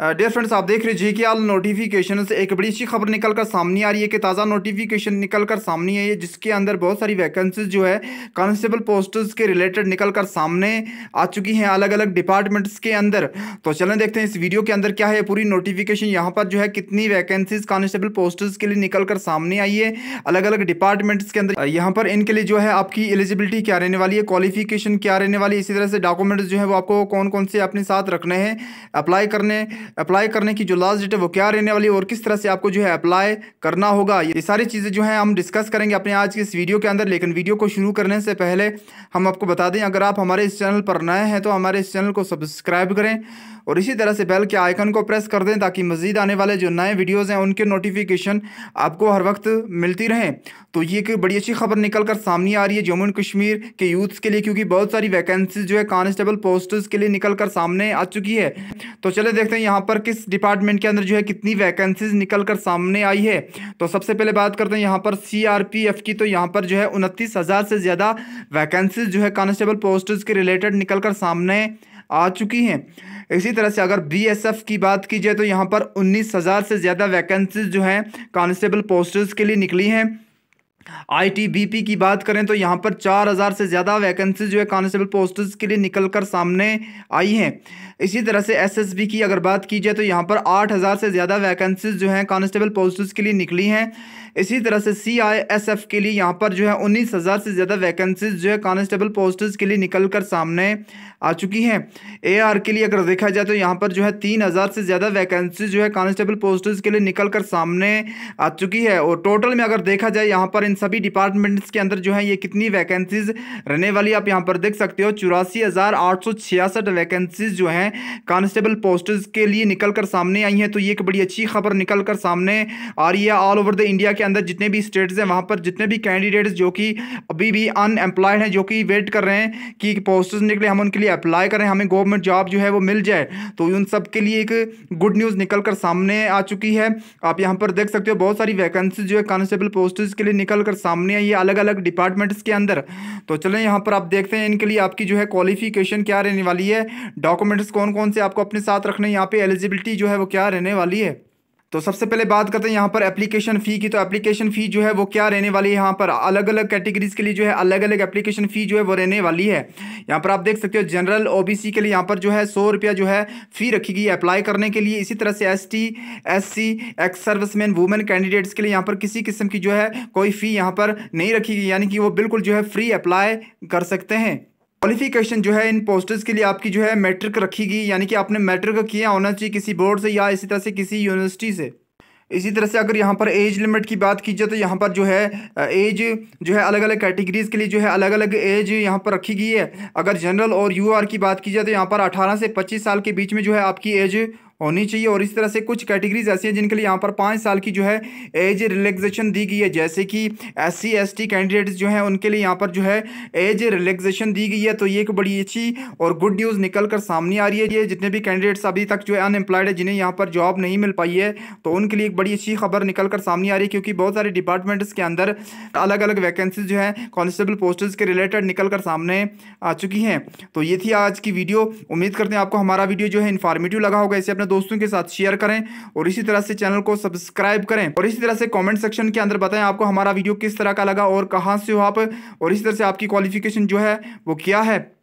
dare uh, friends आप देख रहे जी के आल नोटिफिकेशन से एक बड़ी अच्छी खबर निकल कर सामने आ रही है कि ताज़ा नोटिफिकेशन निकल कर सामने आई है जिसके अंदर बहुत सारी वैकेंसीज जो है कांस्टेबल पोस्टर्स के रिलेटेड निकल कर सामने आ चुकी हैं अलग अलग डिपार्टमेंट्स के अंदर तो चलें देखते हैं इस वीडियो के अंदर क्या है पूरी नोटिफिकेशन यहाँ पर जो है कितनी वैकेंसीज कॉन्स्टेबल पोस्टर्स के लिए निकल कर सामने आई है अलग अलग डिपार्टमेंट्स के अंदर यहाँ पर इनके लिए जो है आपकी एलिजिबिलिटी क्या रहने वाली है क्वालिफिकेशन क्या रहने वाली है इसी तरह से डॉक्यूमेंट्स जो है वो आपको कौन कौन से अपने साथ रखने हैं अप्लाई करने अप्लाई करने की जो लास्ट डेट है वो क्या रहने वाली है और किस तरह से आपको जो है अप्लाई करना होगा ये सारी चीज़ें जो हैं हम डिस्कस करेंगे अपने आज के इस वीडियो के अंदर लेकिन वीडियो को शुरू करने से पहले हम आपको बता दें अगर आप हमारे इस चैनल पर नए हैं तो हमारे इस चैनल को सब्सक्राइब करें और इसी तरह से बेल के आइकन को प्रेस कर दें ताकि मज़ीद आने वाले जो नए वीडियोज़ हैं उनके नोटिफिकेशन आपको हर वक्त मिलती रहें तो ये एक बड़ी अच्छी खबर निकल कर सामने आ रही है जम्मू एंड कश्मीर के यूथ्स के लिए क्योंकि बहुत सारी वैकेंसीज जो है कॉन्स्टेबल पोस्ट के लिए निकल कर सामने आ चुकी है तो चले देखते हैं यहाँ यहाँ पर किस डिपार्टमेंट के अंदर जो है कितनी वैकेंसीज निकल कर सामने आई है तो सबसे पहले बात करते हैं यहाँ पर सीआरपीएफ की तो यहाँ पर जो है उनतीस हज़ार से ज़्यादा वैकेंसीज जो है कॉन्स्टेबल पोस्टेज के रिलेटेड निकल कर सामने आ चुकी हैं इसी तरह से अगर एफ की बात की जाए तो यहाँ पर उन्नीस हज़ार से ज़्यादा वैकेंसीज जो हैं कॉन्स्टेबल पोस्टर्स के लिए निकली हैं आईटीबीपी की बात करें तो यहाँ पर चार हज़ार से ज़्यादा वैकेंसी जो है कॉन्स्टेबल पोस्ट्स के लिए निकल कर सामने आई हैं इसी तरह से एसएसबी की अगर बात की जाए तो यहाँ पर आठ हज़ार से ज़्यादा वैकेंसीज जो हैं कॉन्स्टेबल पोस्ट्स के लिए निकली हैं इसी तरह से सी आई एस एफ के लिए यहाँ पर जो है उन्नीस हज़ार से ज़्यादा वैकेंसीज जो है कॉन्स्टेबल पोस्ट्स के लिए निकल कर सामने आ चुकी हैं ए आर के लिए अगर देखा जाए तो यहाँ पर जो है तीन हज़ार से ज़्यादा वैकेंसी जो है कॉन्स्टेबल पोस्ट्स के लिए निकल कर सामने आ चुकी है और टोटल में अगर देखा जाए यहाँ पर इन सभी डिपार्टमेंट्स के अंदर जो है ये कितनी वैकेंसीज रहने वाली आप यहाँ पर देख सकते हो चौरासी वैकेंसीज जो हैं कांस्टेबल पोस्टर्स के लिए निकल कर सामने आई हैं तो ये एक बड़ी अच्छी खबर निकल कर सामने आ रही है ऑल ओवर द इंडिया के अंदर जितने भी स्टेट्स हैं वहाँ पर जितने भी कैंडिडेट्स जो कि अभी भी अनएम्प्लॉयड हैं जो कि वेट कर रहे हैं कि पोस्टर्स निकले हम उनके लिए अप्लाई करें हमें गवर्नमेंट जॉब जो है वो मिल जाए तो उन सब के लिए एक गुड न्यूज़ निकल कर सामने आ चुकी है आप यहाँ पर देख सकते हो बहुत सारी वैकेंसी जो है कांस्टेबल पोस्टर्स के लिए निकल निकलकर सामने आई है अलग अलग डिपार्टमेंट्स के अंदर तो चलें यहाँ पर आप देखते हैं इनके लिए आपकी जो है क्वालिफिकेशन क्या रहने वाली है डॉक्यूमेंट्स कौन कौन से आपको अपने साथ रखने यहाँ पे एलिजिबिलिटी जो है वो क्या रहने वाली है तो सबसे पहले बात करते हैं यहाँ पर एप्लीकेशन फ़ी की तो एप्लीकेशन फ़ी जो है वो क्या रहने वाली है यहाँ पर अलग अलग कैटेगरीज के लिए जो है अलग अलग एप्लीकेशन फ़ी जो है वो रहने वाली है यहाँ पर आप देख सकते हो जनरल ओबीसी के लिए यहाँ पर जो है सौ रुपया जो है फ़ी रखी गई अप्लाई करने के लिए इसी तरह से S T S C ex serviceman women candidates के लिए यहाँ पर किसी किस्म की जो है कोई फ़ी यहाँ पर नहीं रखी गई यानी कि वो बिल्कुल जो है फ्री अप्लाई कर सकते हैं क्वालिफिकेशन जो है इन पोस्टर्स के लिए आपकी जो है मैट्रिक रखी गई यानी कि आपने मैट्रिक किया होना चाहिए किसी बोर्ड से या इसी तरह से किसी यूनिवर्सिटी से इसी तरह से अगर यहाँ पर एज लिमिट की बात की जाए तो यहाँ पर जो है एज जो है अलग अलग कैटेगरीज़ के लिए जो है अलग अलग एज यहाँ पर रखी गई है अगर जनरल और यूआर की बात की जाए तो यहाँ पर 18 से 25 साल के बीच में जो है आपकी एज होनी चाहिए और इस तरह से कुछ कैटेगरीज ऐसी हैं जिनके लिए यहाँ पर पाँच साल की जो है एज रिलैक्सेशन दी गई है जैसे कि S C S T candidates जो हैं उनके लिए यहाँ पर जो है एज रिलैक्सेशन दी गई है तो ये एक बड़ी अच्छी और गुड न्यूज़ निकल कर सामने आ रही है ये जितने भी कैंडिडेट्स अभी तक जो है अनएम्प्लॉयड है जिन्हें यहाँ पर जॉब नहीं मिल पाई है तो उनके लिए एक बड़ी अच्छी खबर निकल कर सामने आ रही है क्योंकि बहुत सारे डिपार्टमेंट्स के अंदर अलग अलग वैकेंसीज जो हैं कॉन्स्टेबल पोस्टर्स के रिलेटेड निकल कर सामने आ चुकी हैं तो ये थी आज की वीडियो उम्मीद करते हैं आपको हमारा वीडियो जो है इन्फॉर्मेटिव लगा होगा इसे अपने अपने दोस्तों के साथ शेयर करें और इसी तरह से चैनल को सब्सक्राइब करें और इसी तरह से कॉमेंट सेक्शन के अंदर बताएं आपको हमारा वीडियो किस तरह का लगा और कहाँ से हो आप और इसी तरह से आपकी क्वालिफिकेशन जो है वो क्या है